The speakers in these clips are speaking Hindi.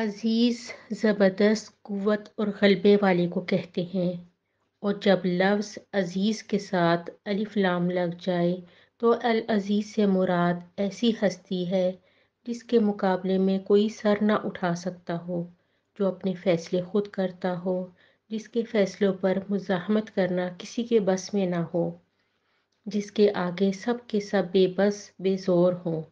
अज़ीज़ ज़बरदस्त क़वत और गलबे वाले को कहते हैं और जब लफ्ज़ अज़ीज़ के साथ अलिफ लाम लग जाए तो अल अज़ीज़ से मुराद ऐसी हस्ती है जिसके मुकाबले में कोई सर ना उठा सकता हो जो अपने फ़ैसले खुद करता हो जिसके फ़ैसलों पर मुजाहमत करना किसी के बस में ना हो जिसके आगे सब के सब बेबस बेज़ोर हों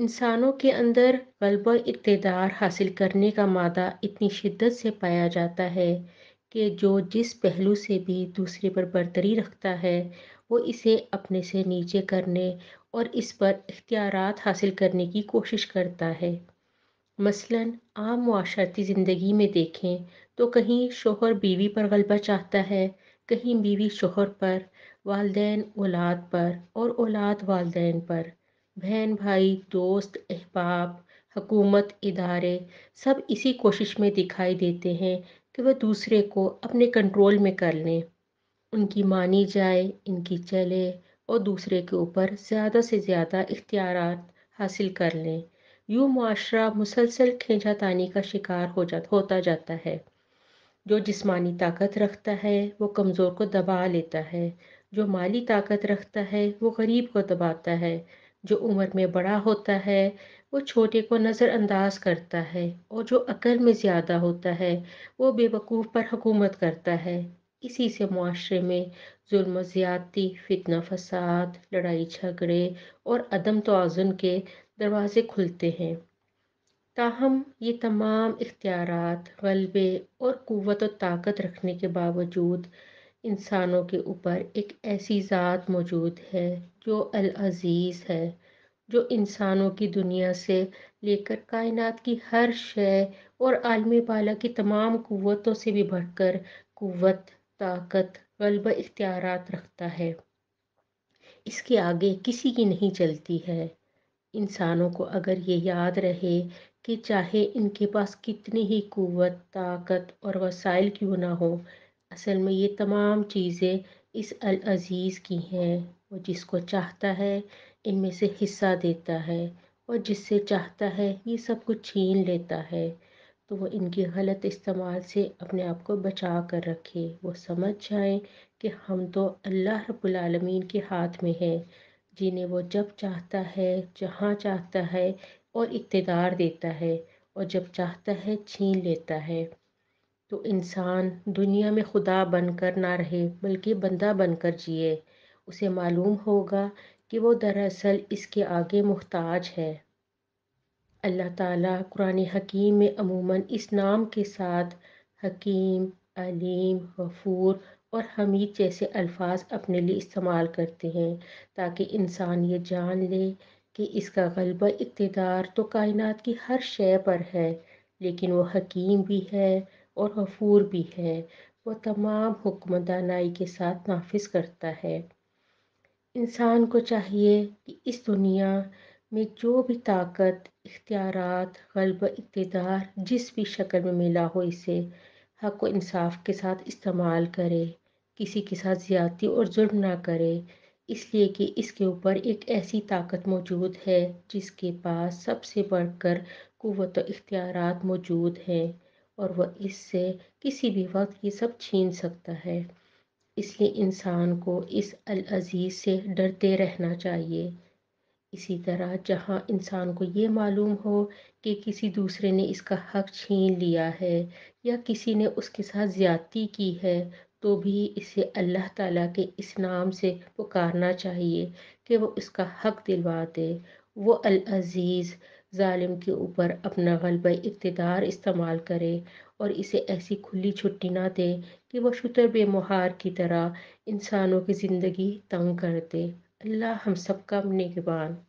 इंसानों के अंदर गलबा इकतदार हासिल करने का मादा इतनी शिद्दत से पाया जाता है कि जो जिस पहलू से भी दूसरे पर बरतरी रखता है वो इसे अपने से नीचे करने और इस पर इख्तियार हासिल करने की कोशिश करता है मसलन आम माशरती ज़िंदगी में देखें तो कहीं शोहर बीवी पर गलबा चाहता है कहीं बीवी शोहर पर वालदेन औलाद पर और औलाद वालदेन पर बहन भाई दोस्त अहबाब हकूमत इदारे सब इसी कोशिश में दिखाई देते हैं कि वह दूसरे को अपने कंट्रोल में कर लें उनकी मानी जाए इनकी चले और दूसरे के ऊपर ज़्यादा से ज़्यादा इख्तियार हासिल कर लें यूँ माशरा मुसलसल खींचातानी का शिकार हो जा होता जाता है जो जिस्मानी ताकत रखता है वो कमज़ोर को दबा लेता है जो माली ताकत रखता है वो गरीब को दबाता है जो उम्र में बड़ा होता है वो छोटे को नज़रअंदाज करता है और जो अकल में ज़्यादा होता है वो बेवकूफ़ पर हुकूमत करता है इसी से माशरे में जुल्म ज़्यादती फितना फसाद लड़ाई झगड़े और अदम तोज़ुन के दरवाज़े खुलते हैं ताहम ये तमाम इख्तियार गलबे और क़वत और ताकत रखने के बावजूद इंसानों के ऊपर एक ऐसी ज़ात मौजूद है जो अज़ीज़ है जो इंसानों की दुनिया से लेकर कायनात की हर शय और आलमी बाला की तमाम क़वतों से भी बढ़कर क़वत ताकत गलब इख्तियार रखता है इसके आगे किसी की नहीं चलती है इंसानों को अगर ये याद रहे कि चाहे इनके पास कितनी ही क़वत ताकत और वसाइल क्यों ना हो असल में ये तमाम चीज़ें इस अल अज़ीज़ की हैं वो जिसको चाहता है इनमें से हिस्सा देता है और जिससे चाहता है ये सब कुछ छीन लेता है तो वो इनके गलत इस्तेमाल से अपने आप को बचा कर रखे वो समझ जाए कि हम तो अल्लाह रबालमीन के हाथ में है जिन्हें वो जब चाहता है जहाँ चाहता है और इकतदार देता है और जब चाहता है छीन लेता है तो इंसान दुनिया में खुदा बनकर ना रहे बल्कि बंदा बनकर जिए उसे मालूम होगा कि वो दरअसल इसके आगे मुहताज है अल्लाह ताला कुरान हकीम में अमूमन इस नाम के साथ हकीम अलीम गफूर और हमीद जैसे अल्फाज अपने लिए इस्तेमाल करते हैं ताकि इंसान ये जान ले कि इसका गलबा इकतदार तो कायनात की हर शय पर है लेकिन वो हकीम भी है और गफूर भी है वो तमाम हुक्म दानाई के साथ नाफिस करता है इंसान को चाहिए कि इस दुनिया में जो भी ताकत इख्तियार गलब इकतदार जिस भी शक्ल में मिला हो इसे हक व इंसाफ के साथ इस्तेमाल करे किसी के साथ ज़्यादती और जुर्म ना करे इसलिए कि इसके ऊपर एक ऐसी ताकत मौजूद है जिसके पास सबसे बढ़कर कुत व इख्तियार मौजूद हैं और वह इससे किसी भी वक्त ये सब छीन सकता है इसलिए इंसान को इस अल अज़ीज़ से डरते रहना चाहिए इसी तरह जहाँ इंसान को ये मालूम हो कि किसी दूसरे ने इसका हक छीन लिया है या किसी ने उसके साथ ज़्यादती की है तो भी इसे अल्लाह ताला के इस नाम से पुकारना चाहिए कि वो इसका हक दिलवा दे वो अल अज़ीज़ ालिम के ऊपर अपना गलबा इकतदार इस्तेमाल करे और इसे ऐसी खुली छुट्टी ना दे कि वह शुतर बेमहार की तरह इंसानों की ज़िंदगी तंग कर दे अल्लाह हम सबका निगबान